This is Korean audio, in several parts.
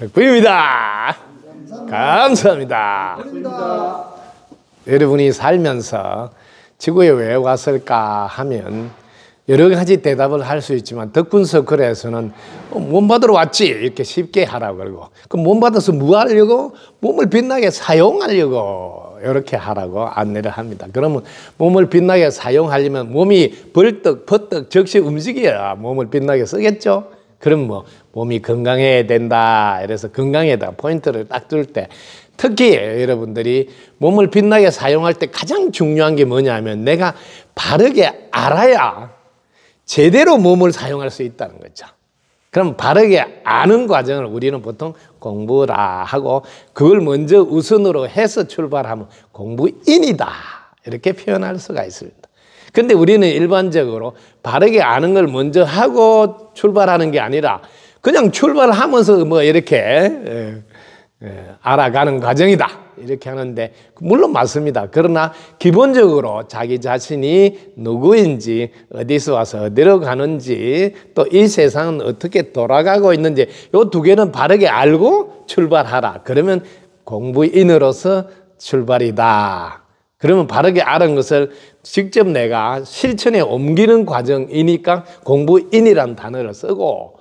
덕분입니다. 감사합니다. 감사합니다. 여러분이 살면서 지구에 왜 왔을까 하면 여러 가지 대답을 할 수 있지만 덕분서 글에서는 어, 몸 받으러 왔지 이렇게 쉽게 하라고 그러고 그럼 몸 받아서 뭐 하려고 몸을 빛나게 사용하려고 이렇게 하라고 안내를 합니다. 그러면 몸을 빛나게 사용하려면 몸이 벌떡 벌떡 즉시 움직여야 몸을 빛나게 쓰겠죠. 그럼 뭐 몸이 건강해야 된다. 이래서건강에다 포인트를 딱 둘 때 특히 여러분들이 몸을 빛나게 사용할 때 가장 중요한 게 뭐냐면 내가 바르게 알아야 제대로 몸을 사용할 수 있다는 거죠. 그럼 바르게 아는 과정을 우리는 보통 공부라 하고 그걸 먼저 우선으로 해서 출발하면 공부인이다. 이렇게 표현할 수가 있습니다. 근데 우리는 일반적으로 바르게 아는 걸 먼저 하고 출발하는 게 아니라 그냥 출발하면서 뭐 이렇게 예, 예, 알아가는 과정이다. 이렇게 하는데 물론 맞습니다. 그러나 기본적으로 자기 자신이 누구인지 어디서 와서 어디로 가는지 또 이 세상은 어떻게 돌아가고 있는지 요 두 개는 바르게 알고 출발하라. 그러면 공부인으로서 출발이다. 그러면 바르게 아는 것을 직접 내가 실천에 옮기는 과정이니까 공부인이란 단어를 쓰고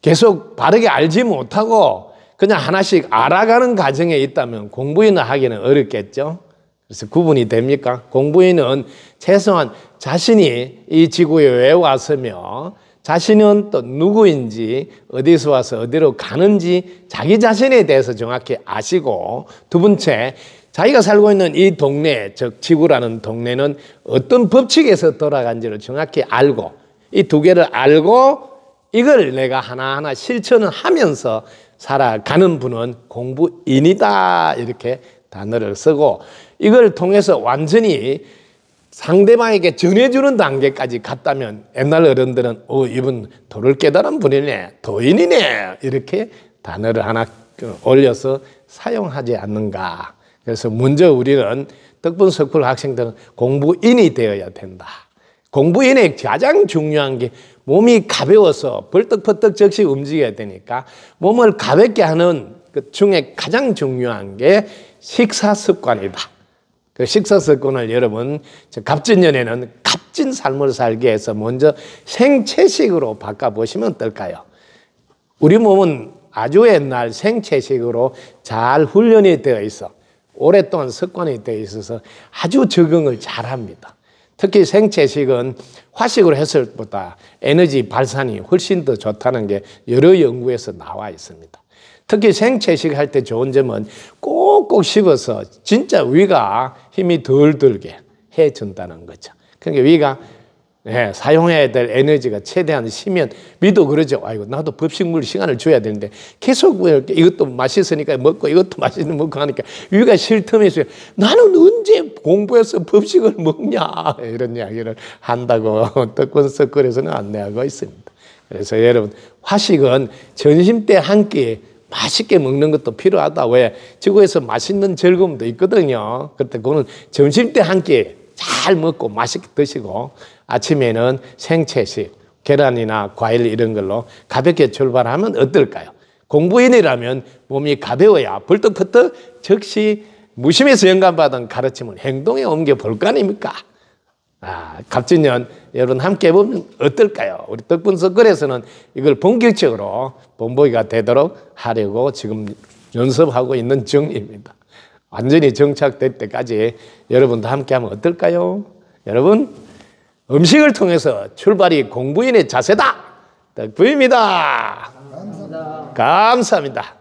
계속 바르게 알지 못하고 그냥 하나씩 알아가는 과정에 있다면 공부인을 하기는 어렵겠죠. 그래서 구분이 됩니까? 공부인은 최소한 자신이 이 지구에 왜 왔으며 자신은 또 누구인지 어디서 와서 어디로 가는지 자기 자신에 대해서 정확히 아시고 두 번째 자기가 살고 있는 이 동네, 즉 지구라는 동네는 어떤 법칙에서 돌아간지를 정확히 알고 이 두 개를 알고 이걸 내가 하나하나 실천을 하면서 살아가는 분은 공부인이다 이렇게 단어를 쓰고 이걸 통해서 완전히 상대방에게 전해주는 단계까지 갔다면 옛날 어른들은 어 이분 도를 깨달은 분이네 도인이네 이렇게 단어를 하나 그 올려서 사용하지 않는가 그래서 먼저 우리는 덕분석불 학생들은 공부인이 되어야 된다. 공부인의 가장 중요한 게 몸이 가벼워서 벌떡벌떡 즉시 움직여야 되니까 몸을 가볍게 하는 그 중에 가장 중요한 게 식사 습관이다. 그 식사 습관을 여러분 갑진년에는 갑진 삶을 살기 위해서 먼저 생채식으로 바꿔보시면 어떨까요? 우리 몸은 아주 옛날 생채식으로 잘 훈련이 되어 있어. 오랫동안 습관이 되어 있어서 아주 적응을 잘 합니다. 특히 생채식은 화식으로 했을 때보다 에너지 발산이 훨씬 더 좋다는 게 여러 연구에서 나와 있습니다. 특히 생채식 할 때 좋은 점은 꼭꼭 씹어서 진짜 위가 힘이 덜 들게 해준다는 거죠. 그러니까 위가 예, 사용해야 될 에너지가 최대한 쉬면 미도 그러죠. 아이고 나도 법식물 시간을 줘야 되는데 계속 뭐 이것도 렇게이 맛있으니까 먹고 이것도 맛있는 먹고 하니까 위가 싫다면서 나는 언제 공부해서 법식을 먹냐 이런 이야기를 한다고 떡권석거리에서는 안내하고 있습니다. 그래서 여러분 화식은 점심 때 한 끼 맛있게 먹는 것도 필요하다. 왜? 지구에서 맛있는 즐거움도 있거든요. 그때 그거는 점심 때한끼 잘 먹고 맛있게 드시고 아침에는 생채식, 계란이나 과일 이런 걸로 가볍게 출발하면 어떨까요? 공부인이라면 몸이 가벼워야 벌떡벌떡 즉시 무심해서 영감받은 가르침을 행동에 옮겨 볼 거 아닙니까? 아, 갑진년 여러분 함께 보면 어떨까요? 우리 덕분석글에서는 이걸 본격적으로 본보기가 되도록 하려고 지금 연습하고 있는 중입니다. 완전히 정착될 때까지 여러분도 함께 하면 어떨까요? 여러분, 음식을 통해서 출발이 공부인의 자세다! 부입니다 감사합니다. 감사합니다.